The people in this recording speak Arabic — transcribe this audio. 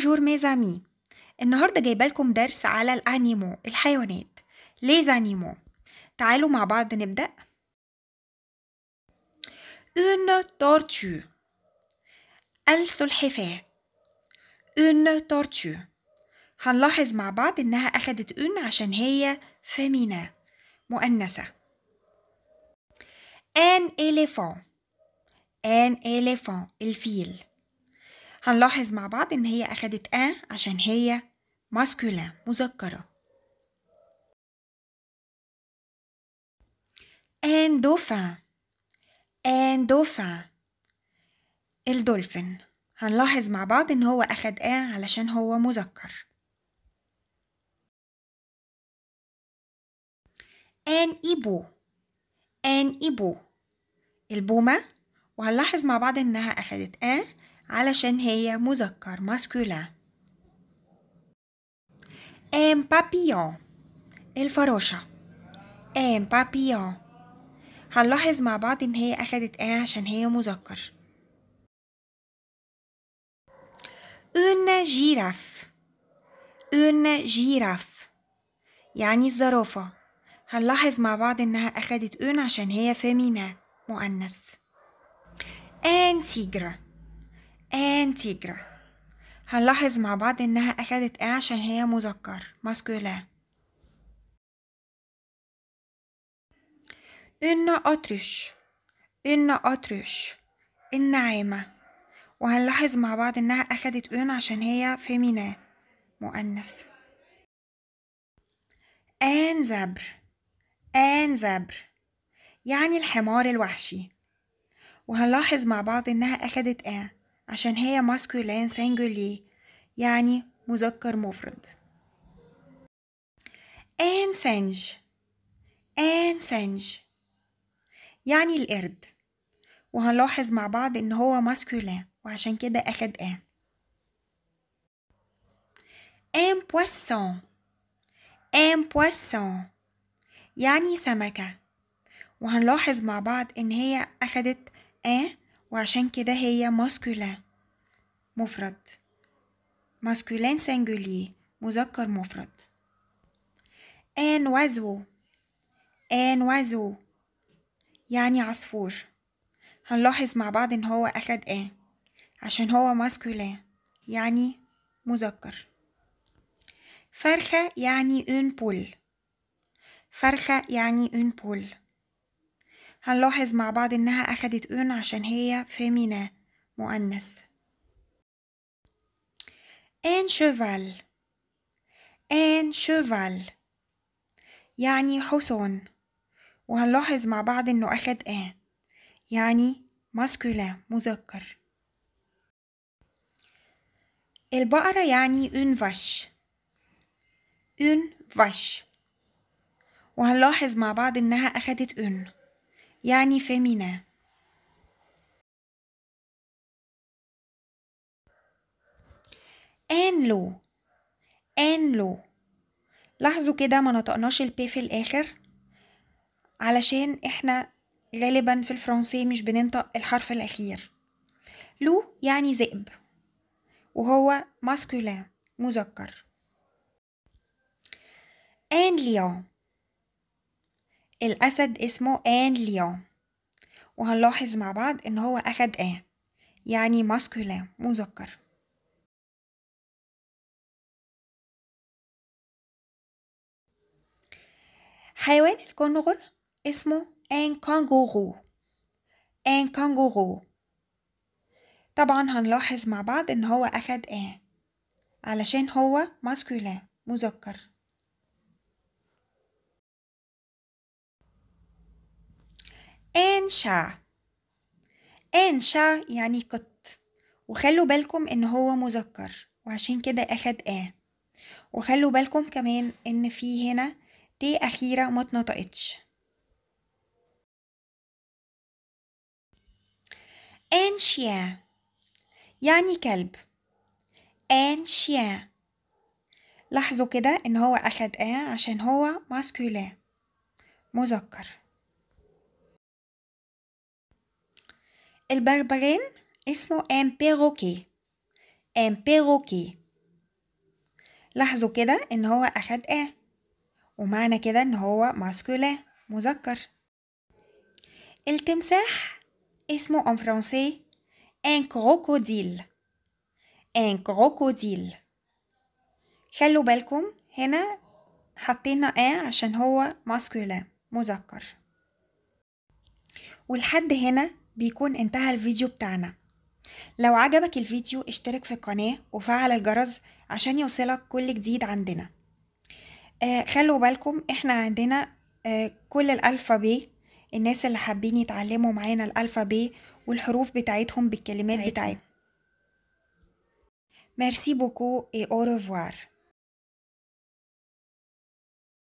بونجور مي زامي النهاردة جايبة لكم درس على الانيمو الحيوانات لي زانيمو تعالوا مع بعض نبدأ اون tortue السلحفاة اون tortue هنلاحظ مع بعض انها اخدت ان عشان هي فامينا مؤنسة ان اليفان ان اليفان الفيل هنلاحظ مع بعض إن هي أخدت أ عشان هي masculine مذكرة ان دوفان ان دوفان الدولفين هنلاحظ مع بعض إن هو أخد أ علشان هو مذكر ان إيبو ان إيبو البومة وهنلاحظ مع بعض إنها أخدت أ علشان هي مذكر ماسكولا ان بابيون الفراشة ان بابيون هنلاحظ مع بعض ان هي اخدت ايه عشان هي مذكر اون جيراف اون جيراف يعني الزرافة هنلاحظ مع بعض انها اخدت اون عشان هي فامينا مؤنث ان تيجرا تيجرا هنلاحظ مع بعض إنها أخدت إيه عشان هي مذكر ماسكولا إن أطرش إن أطرش النعامة وهنلاحظ مع بعض إنها أخدت أون عشان هي فيمينا مؤنث آن زبر آن زبر يعني الحمار الوحشي وهنلاحظ مع بعض إنها أخدت آن عشان هي ماسكولين سينجولي يعني مذكر مفرد انسنج انسنج يعني القرد وهنلاحظ مع بعض ان هو ماسكولين وعشان كده اخد ان ان بويسون ان بويسون يعني سمكة وهنلاحظ مع بعض ان هي اخدت ان وعشان كده هي ماسكولا مفرد ماسكولين سنجولي مذكر مفرد ان وازو ان وازو يعني عصفور هنلاحظ مع بعض ان هو اخد ان عشان هو ماسكولين يعني مذكر فرخة يعني اون بول فرخة يعني اون بول هنلاحظ مع بعض إنها أخدت أون عشان هي فيمينا مؤنث ان شوفال ان شوفال يعني حصان وهنلاحظ مع بعض إنه أخد أن يعني ماسكولا مذكر البقرة يعني اون فاش اون فاش وهنلاحظ مع بعض إنها أخدت اون يعني لو أنلو أنلو لاحظوا كده ما نطقناش البي في الآخر علشان احنا غالبا في الفرنسي مش بننطق الحرف الأخير لو يعني ذئب وهو ماسكولين مذكر ان ليون الأسد اسمه ان ليون وهنلاحظ مع بعض إن هو أخد آ آه يعني ماسكولين مذكر حيوان الكنغر اسمه ان كانغورو ان كانغورو طبعا هنلاحظ مع بعض ان هو اخد ان علشان هو ماسكولين مذكر انشأ انشأ يعني قط وخلوا بالكم ان هو مذكر وعشان كده اخد اه وخلوا بالكم كمان ان في هنا تي اخيرة ما اتنطقتش انشيا يعني كلب انشيا لاحظوا كده ان هو اخد اه عشان هو ماسكولا مذكر البربرين اسمه بيروكي ام بيروكي لاحظوا كده ان هو اخد ا آه ومعنى كده ان هو ماسكولا مذكر التمساح اسمه ان فرنسي ان كروكوديل ان كروكوديل خلوا بالكم هنا حطينا ا آه عشان هو ماسكولا مذكر والحد هنا بيكون انتهى الفيديو بتاعنا لو عجبك الفيديو اشترك في القناة وفعل الجرس عشان يوصلك كل جديد عندنا آه خلوا بالكم احنا عندنا آه كل الألفا بي الناس اللي حابين يتعلموا معانا الألفا بي والحروف بتاعتهم بالكلمات بتاعتهم ميرسي بوكو اي اوروفوار